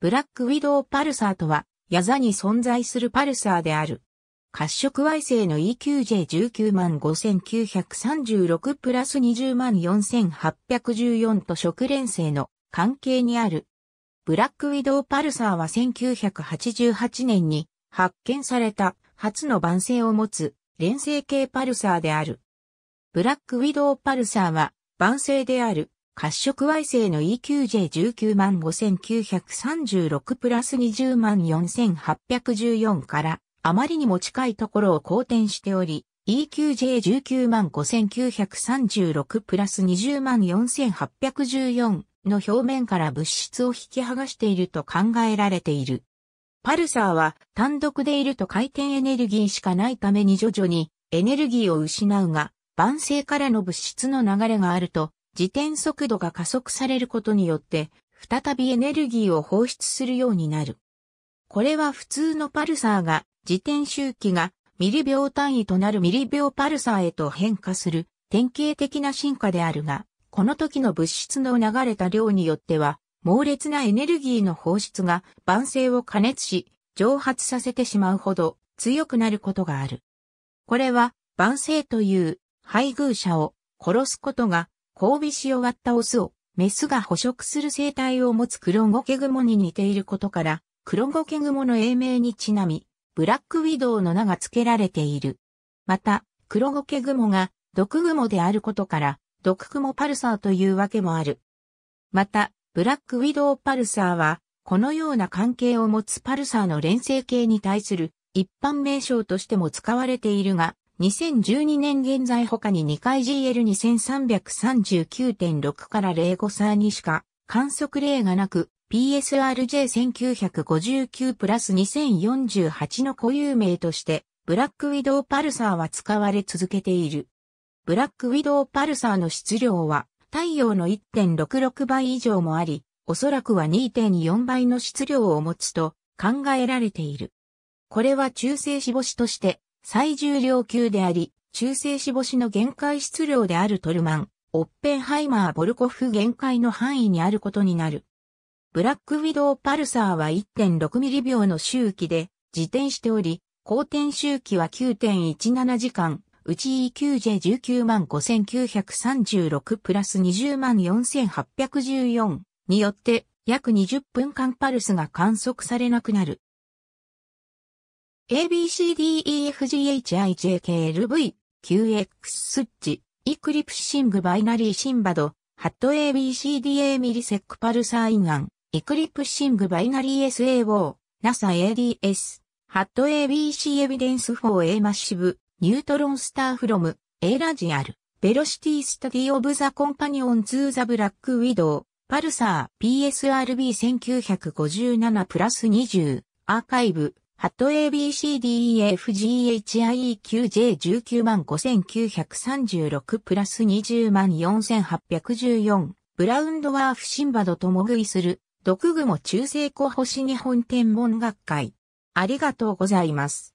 ブラックウィドウパルサーとは、ヤザに存在するパルサーである。褐色矮星の EQJ19 万5936プラス20万4814と食連星の関係にある。ブラックウィドウパルサーは1988年に発見された初の晩星を持つ連星系パルサーである。ブラックウィドウパルサーは晩星である褐色矮星の EQJ19 5936プラス20 4814からあまりにも近いところを好転しており、EQJ19 5936プラス20 4814の表面から物質を引き剥がしていると考えられている。パルサーは単独でいると回転エネルギーしかないために徐々にエネルギーを失うが、晩成からの物質の流れがあると自転速度が加速されることによって、再びエネルギーを放出するようになる。これは普通のパルサーが、自転周期がミリ秒単位となるミリ秒パルサーへと変化する典型的な進化であるが、この時の物質の流れた量によっては、猛烈なエネルギーの放出が万性を加熱し、蒸発させてしまうほど強くなることがある。これは、万性という配偶者を殺すことが交尾し終わったオスを、メスが捕食する生態を持つ黒ゴケグモに似ていることから、黒ゴケグモの英名にちなみ、ブラックウィドウの名が付けられている。また、黒ゴケグモが毒グモであることから、毒グモパルサーというわけもある。また、ブラックウィドウパルサーは、このような関係を持つパルサーの連成形に対する一般名称としても使われているが、2012年現在他に2回 GL2339.6 から05サーにしか観測例がなく PSRJ1959 プラス2048の固有名としてブラックウィドウパルサーは使われ続けている。ブラックウィドウパルサーの質量は太陽の1.66倍以上もあり、おそらくは2.4倍の質量を持つと考えられている。これは中性子星として最重量級であり、中性子星の限界質量であるトルマン、オッペンハイマー・ボルコフ限界の範囲にあることになる。ブラックウィドウパルサーは1.6ミリ秒の周期で自転しており、公転周期は9.17時間、うち EQJ19 万5936プラス20万4814によって約20分間パルスが観測されなくなる。ABCDEFGHIJKLV、QX スッチ、イクリプシングバイナリーシンバド、ハット ABCDA ミリセックパルサーインアン、イクリプシングバイナリー SAO、NASA ADS、ハット ABC エビデンス 4A マッシブ、ニュートロンスターフロム、A ラジアル、ベロシティスタディオブザコンパニオンツーザブラックウィドウ、パルサー PSRB1957 プラス20、アーカイブ、ハット ABCDEFGHIEQJ19 万5936プラス20万4814。ブラウンドワーフシンバドと食いする、毒蜘蛛中性子星日本天文学会。ありがとうございます。